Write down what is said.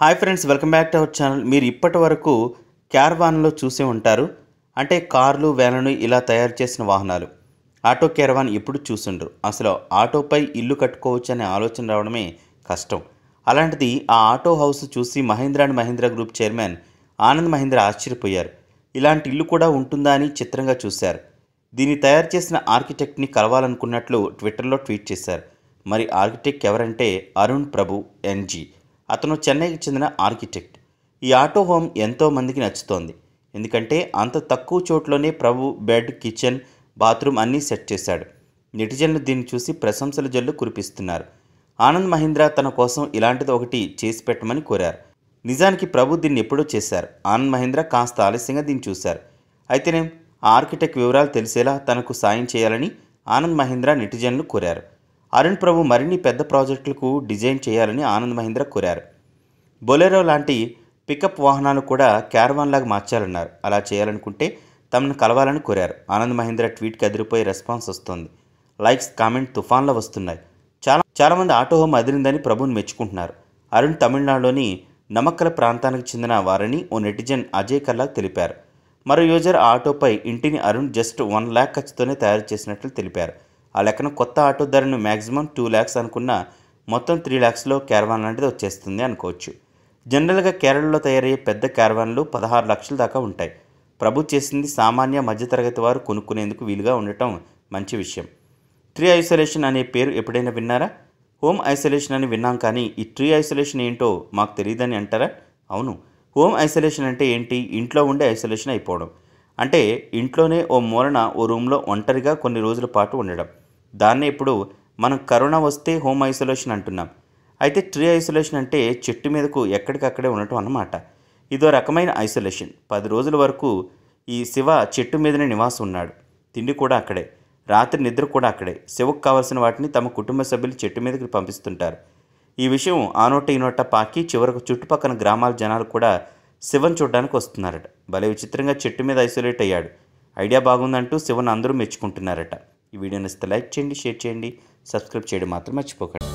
hi friends welcome back to our channel మీరు ఇప్పటి వరకు క్యార్వాన్లో చూసే ఉంటారు అంటే కార్లు వ్యాన్లు ఇలా తయారు చేసిన వాహనాలు ఆటో క్యార్వాన్ ఎప్పుడు చూసుండ్రు అసలు ఆటోపై ఇల్లు కట్టుకోవచ్చు అనే ఆలోచన రావడమే కష్టం అలాంటిది ఆ ఆటో హౌస్ చూసి Mahindra and Mahindra group chairman Anand Mahindra ఆశ్చర్యపోయారు ఇలాంటి ఇల్లు కూడా ఉంటుందా అని చిత్రంగా చూశారు దీన్ని తయారు చేసిన ఆర్కిటెక్ట్ని కలవాలనుకున్నట్లు ట్విట్టర్లో ట్వీట్ చేశారు మరి ఆర్కిటెక్ట్ ఎవరంటే అరుణ్ ప్రభు ఎన్జీ అతను చెన్నైకి చెందిన ఆర్కిటెక్ట్ ఈ ఆటో హోమ్ ఎంతోమందికి నచ్చుతోంది ఎందుకంటే అంత తక్కువ చోట్లోనే ప్రభు బెడ్ కిచెన్ బాత్రూమ్ అన్నీ సెట్ చేశాడు నెటిజన్లు దీన్ని చూసి ప్రశంసల జల్లు కురిపిస్తున్నారు ఆనంద్ మహీంద్ర తన కోసం ఇలాంటిది ఒకటి చేసి పెట్టమని కోరారు నిజానికి ప్రభు దీన్ని ఎప్పుడో చేశారు ఆనంద్ మహీంద్ర కాస్త ఆలస్యంగా దీన్ని చూశారు అయితేనే ఆర్కిటెక్ట్ వివరాలు తెలిసేలా తనకు సాయం చేయాలని ఆనంద్ మహీంద్ర నెటిజన్లు కోరారు అరుణ్ ప్రభు మరిన్ని పెద్ద ప్రాజెక్టులకు డిజైన్ చేయాలని ఆనంద్ మహీంద్ర కోరారు బొలెరో లాంటి పికప్ వాహనాలు కూడా క్యారవాన్ లాగా మార్చాలన్నారు అలా చేయాలనుకుంటే తమను కలవాలని కోరారు ఆనంద్ మహీంద్ర ట్వీట్కి అదిరిపోయి రెస్పాన్స్ వస్తుంది లైక్స్ కామెంట్ తుఫాన్లో వస్తున్నాయి చాలా చాలామంది ఆటో హోమ్ అదిరిందని ప్రభుని మెచ్చుకుంటున్నారు అరుణ్ తమిళనాడులోని నమక్కల ప్రాంతానికి చెందిన వారని ఓ నెటిజన్ అజయ్ కల్లా తెలిపారు మరో యూజర్ ఆటోపై ఇంటిని అరుణ్ జస్ట్ వన్ ల్యాక్ ఖర్చుతోనే తయారు చేసినట్లు తెలిపారు ఆ లెక్కన కొత్త ఆటో ధరను మ్యాక్సిమం టూ ల్యాక్స్ అనుకున్న మొత్తం త్రీ ల్యాక్స్లో క్యారవాన్ లాంటిది వచ్చేస్తుంది అనుకోవచ్చు జనరల్గా కేరళలో తయారయ్యే పెద్ద క్యారవాన్లు పదహారు లక్షల దాకా ఉంటాయి ప్రభు చేసింది సామాన్య మధ్యతరగతి వారు కొనుక్కునేందుకు వీలుగా ఉండటం మంచి విషయం ట్రీ ఐసోలేషన్ అనే పేరు ఎప్పుడైనా విన్నారా హోమ్ ఐసోలేషన్ అని విన్నాం కానీ ఈ ట్రీ ఐసోలేషన్ ఏంటో మాకు తెలియదని అంటారా అవును హోమ్ ఐసోలేషన్ అంటే ఏంటి ఇంట్లో ఉండే ఐసోలేషన్ అయిపోవడం అంటే ఇంట్లోనే ఓ మూలన ఓ రూమ్లో ఒంటరిగా కొన్ని రోజుల పాటు ఉండడం దాన్నే ఇప్పుడు మనం కరోనా వస్తే హోమ్ ఐసోలేషన్ అంటున్నాం అయితే ట్రీ ఐసోలేషన్ అంటే చెట్టు మీదకు ఎక్కడికక్కడే ఉండటం అన్నమాట ఇదో రకమైన ఐసోలేషన్ పది రోజుల వరకు ఈ శివ చెట్టు మీదనే నివాసం ఉన్నాడు తిండి కూడా అక్కడే రాత్రి నిద్ర కూడా అక్కడే శివకు కావాల్సిన వాటిని తమ కుటుంబ సభ్యులు చెట్టు మీదకి పంపిస్తుంటారు ఈ విషయం ఆనోట ఈనోట పాకి చివరకు చుట్టుపక్కల గ్రామాల జనాలు కూడా శివన్ చూడడానికి వస్తున్నారట భలే విచిత్రంగా చెట్టు మీద ఐసోలేట్ అయ్యాడు ఐడియా బాగుందంటూ శివన్ అందరూ మెచ్చుకుంటున్నారట ఈ వీడియో నచ్చితే లైక్ చేయండి షేర్ చేయండి సబ్స్క్రైబ్ చేయడం మాత్రం మర్చిపోకండి